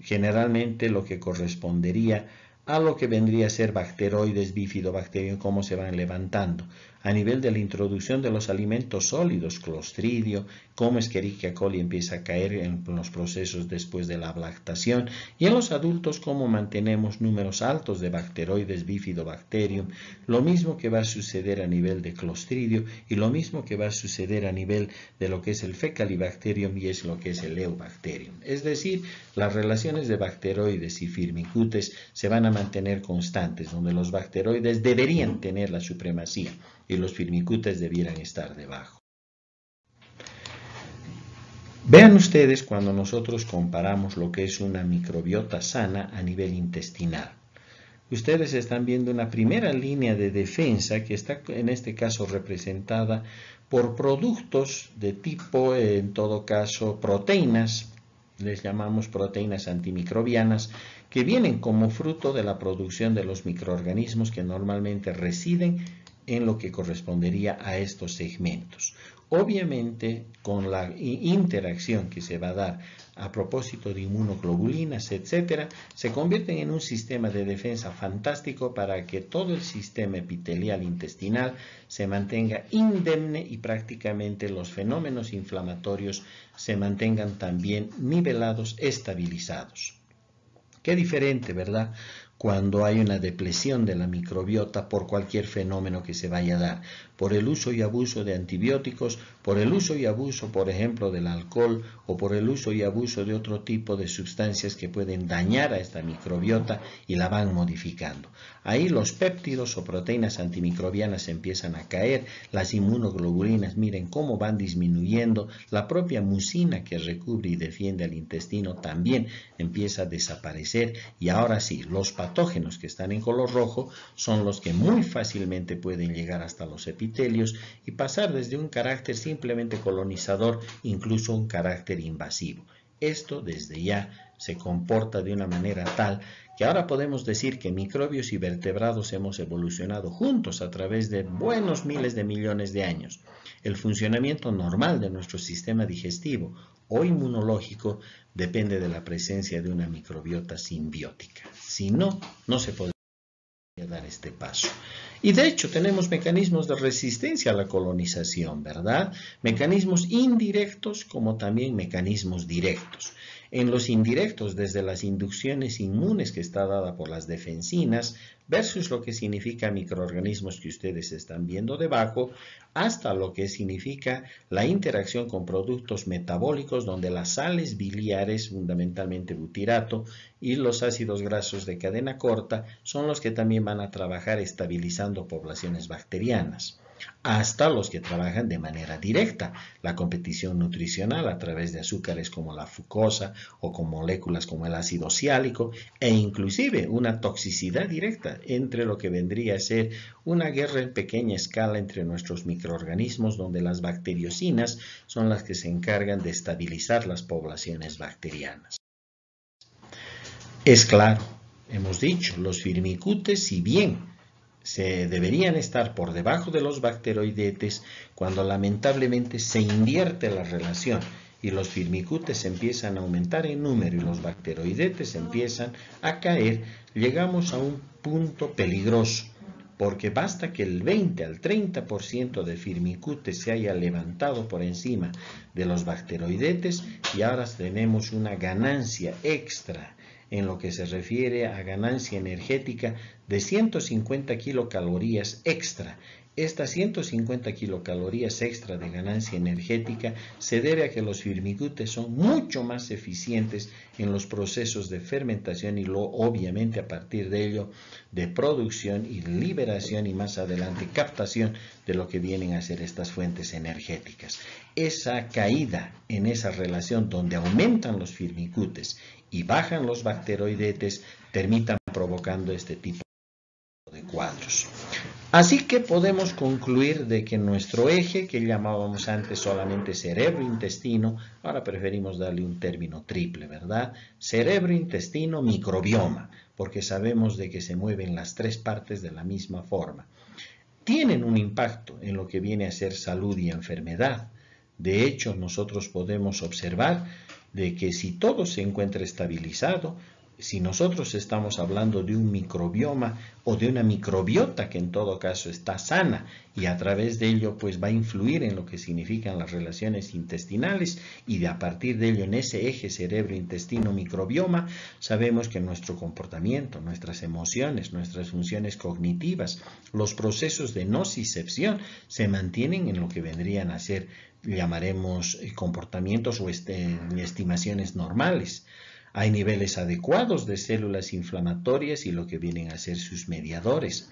generalmente lo que correspondería a lo que vendría a ser bacteroides, bifidobacterium, cómo se van levantando a nivel de la introducción de los alimentos sólidos, clostridio, como Escherichia coli empieza a caer en los procesos después de la lactación, y en los adultos cómo mantenemos números altos de bacteroides bifidobacterium, lo mismo que va a suceder a nivel de clostridio y lo mismo que va a suceder a nivel de lo que es el fecalibacterium y es lo que es el leobacterium. Es decir, las relaciones de bacteroides y firmicutes se van a mantener constantes, donde los bacteroides deberían tener la supremacía y los firmicutes debieran estar debajo. Vean ustedes cuando nosotros comparamos lo que es una microbiota sana a nivel intestinal. Ustedes están viendo una primera línea de defensa que está en este caso representada por productos de tipo, en todo caso, proteínas, les llamamos proteínas antimicrobianas, que vienen como fruto de la producción de los microorganismos que normalmente residen en lo que correspondería a estos segmentos. Obviamente, con la interacción que se va a dar a propósito de inmunoglobulinas, etcétera, se convierten en un sistema de defensa fantástico para que todo el sistema epitelial intestinal se mantenga indemne y prácticamente los fenómenos inflamatorios se mantengan también nivelados, estabilizados. Qué diferente, ¿verdad? cuando hay una depresión de la microbiota por cualquier fenómeno que se vaya a dar por el uso y abuso de antibióticos, por el uso y abuso, por ejemplo, del alcohol o por el uso y abuso de otro tipo de sustancias que pueden dañar a esta microbiota y la van modificando. Ahí los péptidos o proteínas antimicrobianas empiezan a caer, las inmunoglobulinas, miren cómo van disminuyendo, la propia mucina que recubre y defiende al intestino también empieza a desaparecer y ahora sí, los patógenos que están en color rojo son los que muy fácilmente pueden llegar hasta los y pasar desde un carácter simplemente colonizador incluso un carácter invasivo. Esto desde ya se comporta de una manera tal que ahora podemos decir que microbios y vertebrados hemos evolucionado juntos a través de buenos miles de millones de años. El funcionamiento normal de nuestro sistema digestivo o inmunológico depende de la presencia de una microbiota simbiótica. Si no, no se puede dar este paso. Y de hecho tenemos mecanismos de resistencia a la colonización, ¿verdad? Mecanismos indirectos como también mecanismos directos en los indirectos desde las inducciones inmunes que está dada por las defensinas versus lo que significa microorganismos que ustedes están viendo debajo, hasta lo que significa la interacción con productos metabólicos donde las sales biliares, fundamentalmente butirato, y los ácidos grasos de cadena corta son los que también van a trabajar estabilizando poblaciones bacterianas hasta los que trabajan de manera directa la competición nutricional a través de azúcares como la fucosa o con moléculas como el ácido ciálico e inclusive una toxicidad directa entre lo que vendría a ser una guerra en pequeña escala entre nuestros microorganismos donde las bacteriocinas son las que se encargan de estabilizar las poblaciones bacterianas. Es claro, hemos dicho, los firmicutes si bien se deberían estar por debajo de los bacteroidetes cuando lamentablemente se invierte la relación y los firmicutes empiezan a aumentar en número y los bacteroidetes empiezan a caer, llegamos a un punto peligroso, porque basta que el 20 al 30% de firmicutes se haya levantado por encima de los bacteroidetes y ahora tenemos una ganancia extra en lo que se refiere a ganancia energética de 150 kilocalorías extra. Estas 150 kilocalorías extra de ganancia energética se debe a que los firmicutes son mucho más eficientes en los procesos de fermentación y lo, obviamente a partir de ello de producción y liberación y más adelante captación de lo que vienen a ser estas fuentes energéticas. Esa caída en esa relación donde aumentan los firmicutes y bajan los bacteroidetes, terminan provocando este tipo de cuadros. Así que podemos concluir de que nuestro eje, que llamábamos antes solamente cerebro-intestino, ahora preferimos darle un término triple, ¿verdad? Cerebro-intestino-microbioma, porque sabemos de que se mueven las tres partes de la misma forma. Tienen un impacto en lo que viene a ser salud y enfermedad. De hecho, nosotros podemos observar de que si todo se encuentra estabilizado, si nosotros estamos hablando de un microbioma o de una microbiota que en todo caso está sana y a través de ello pues va a influir en lo que significan las relaciones intestinales y de a partir de ello en ese eje cerebro-intestino-microbioma sabemos que nuestro comportamiento, nuestras emociones, nuestras funciones cognitivas, los procesos de nocicepción se mantienen en lo que vendrían a ser llamaremos eh, comportamientos o este, estimaciones normales. Hay niveles adecuados de células inflamatorias y lo que vienen a ser sus mediadores.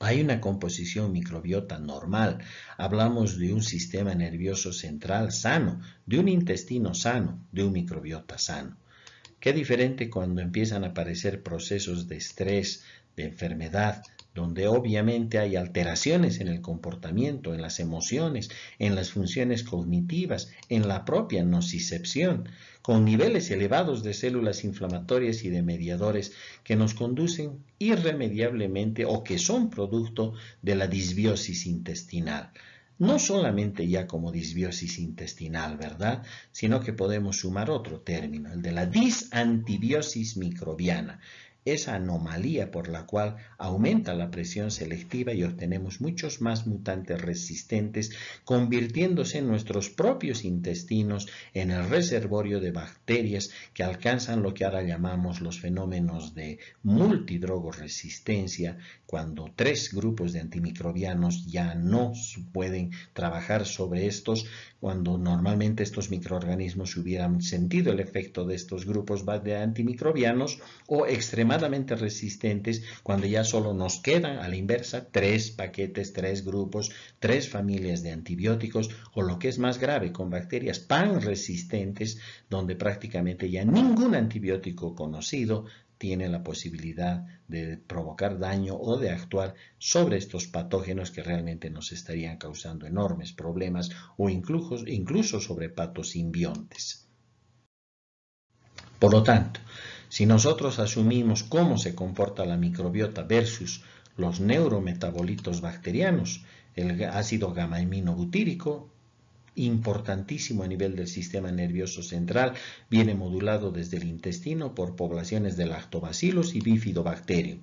Hay una composición microbiota normal. Hablamos de un sistema nervioso central sano, de un intestino sano, de un microbiota sano. Qué diferente cuando empiezan a aparecer procesos de estrés, de enfermedad, donde obviamente hay alteraciones en el comportamiento, en las emociones, en las funciones cognitivas, en la propia nocicepción, con niveles elevados de células inflamatorias y de mediadores que nos conducen irremediablemente o que son producto de la disbiosis intestinal no solamente ya como disbiosis intestinal, ¿verdad? Sino que podemos sumar otro término, el de la disantibiosis microbiana esa anomalía por la cual aumenta la presión selectiva y obtenemos muchos más mutantes resistentes, convirtiéndose en nuestros propios intestinos en el reservorio de bacterias que alcanzan lo que ahora llamamos los fenómenos de multidrogoresistencia, cuando tres grupos de antimicrobianos ya no pueden trabajar sobre estos cuando normalmente estos microorganismos hubieran sentido el efecto de estos grupos de antimicrobianos o extremadamente resistentes cuando ya solo nos quedan a la inversa tres paquetes, tres grupos, tres familias de antibióticos o lo que es más grave con bacterias panresistentes, resistentes donde prácticamente ya ningún antibiótico conocido tiene la posibilidad de provocar daño o de actuar sobre estos patógenos que realmente nos estarían causando enormes problemas o incluso, incluso sobre patos simbiontes. Por lo tanto, si nosotros asumimos cómo se comporta la microbiota versus los neurometabolitos bacterianos, el ácido gamma-aminobutírico importantísimo a nivel del sistema nervioso central. Viene modulado desde el intestino por poblaciones de lactobacilos y bifidobacterium.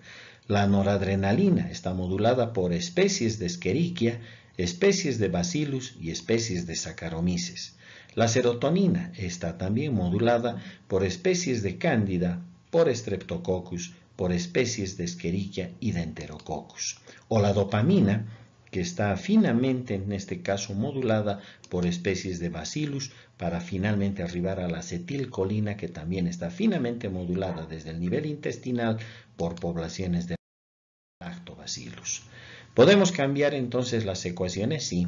La noradrenalina está modulada por especies de Escherichia, especies de Bacillus y especies de Saccharomyces. La serotonina está también modulada por especies de Cándida, por Streptococcus, por especies de Escherichia y de Enterococcus. O la dopamina que está finamente, en este caso, modulada por especies de bacillus para finalmente arribar a la acetilcolina, que también está finamente modulada desde el nivel intestinal por poblaciones de lactobacillus. ¿Podemos cambiar entonces las ecuaciones? Sí.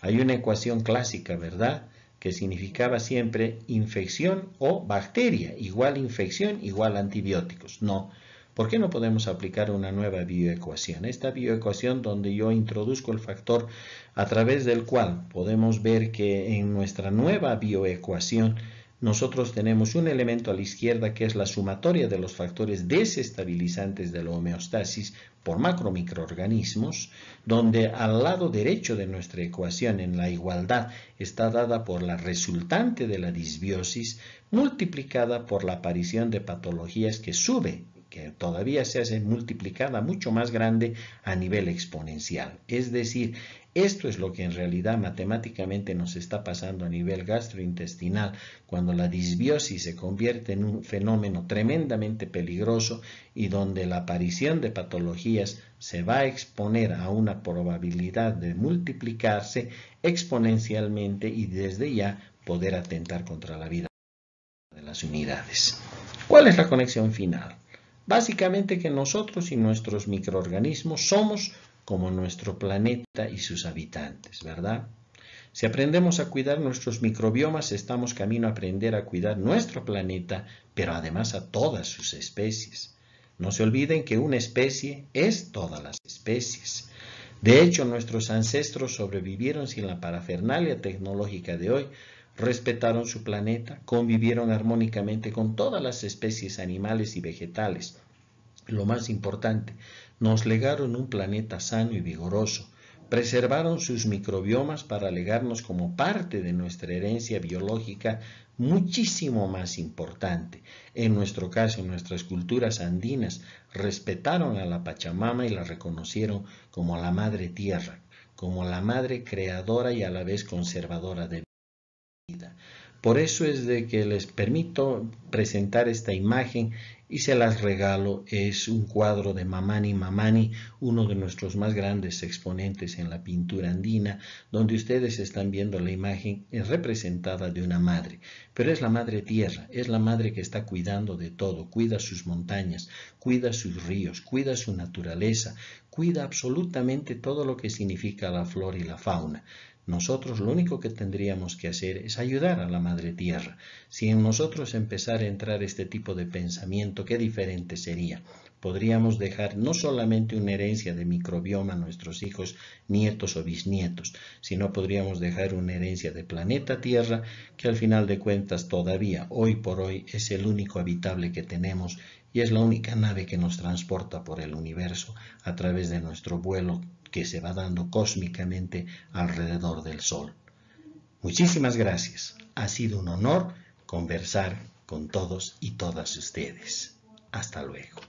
Hay una ecuación clásica, ¿verdad?, que significaba siempre infección o bacteria, igual infección, igual antibióticos. No, no. ¿Por qué no podemos aplicar una nueva bioecuación? Esta bioecuación donde yo introduzco el factor a través del cual podemos ver que en nuestra nueva bioecuación nosotros tenemos un elemento a la izquierda que es la sumatoria de los factores desestabilizantes de la homeostasis por macromicroorganismos, donde al lado derecho de nuestra ecuación en la igualdad está dada por la resultante de la disbiosis multiplicada por la aparición de patologías que sube que todavía se hace multiplicada mucho más grande a nivel exponencial. Es decir, esto es lo que en realidad matemáticamente nos está pasando a nivel gastrointestinal cuando la disbiosis se convierte en un fenómeno tremendamente peligroso y donde la aparición de patologías se va a exponer a una probabilidad de multiplicarse exponencialmente y desde ya poder atentar contra la vida de las unidades. ¿Cuál es la conexión final? Básicamente que nosotros y nuestros microorganismos somos como nuestro planeta y sus habitantes, ¿verdad? Si aprendemos a cuidar nuestros microbiomas, estamos camino a aprender a cuidar nuestro planeta, pero además a todas sus especies. No se olviden que una especie es todas las especies. De hecho, nuestros ancestros sobrevivieron sin la parafernalia tecnológica de hoy, respetaron su planeta, convivieron armónicamente con todas las especies animales y vegetales. Lo más importante, nos legaron un planeta sano y vigoroso, preservaron sus microbiomas para legarnos como parte de nuestra herencia biológica muchísimo más importante. En nuestro caso, nuestras culturas andinas, respetaron a la Pachamama y la reconocieron como la Madre Tierra, como la Madre creadora y a la vez conservadora de por eso es de que les permito presentar esta imagen y se las regalo. Es un cuadro de Mamani Mamani, uno de nuestros más grandes exponentes en la pintura andina, donde ustedes están viendo la imagen representada de una madre. Pero es la madre tierra, es la madre que está cuidando de todo, cuida sus montañas, cuida sus ríos, cuida su naturaleza, cuida absolutamente todo lo que significa la flor y la fauna. Nosotros lo único que tendríamos que hacer es ayudar a la Madre Tierra. Si en nosotros empezara a entrar este tipo de pensamiento, qué diferente sería. Podríamos dejar no solamente una herencia de microbioma a nuestros hijos, nietos o bisnietos, sino podríamos dejar una herencia de planeta Tierra que al final de cuentas todavía hoy por hoy es el único habitable que tenemos y es la única nave que nos transporta por el universo a través de nuestro vuelo que se va dando cósmicamente alrededor del Sol. Muchísimas gracias. Ha sido un honor conversar con todos y todas ustedes. Hasta luego.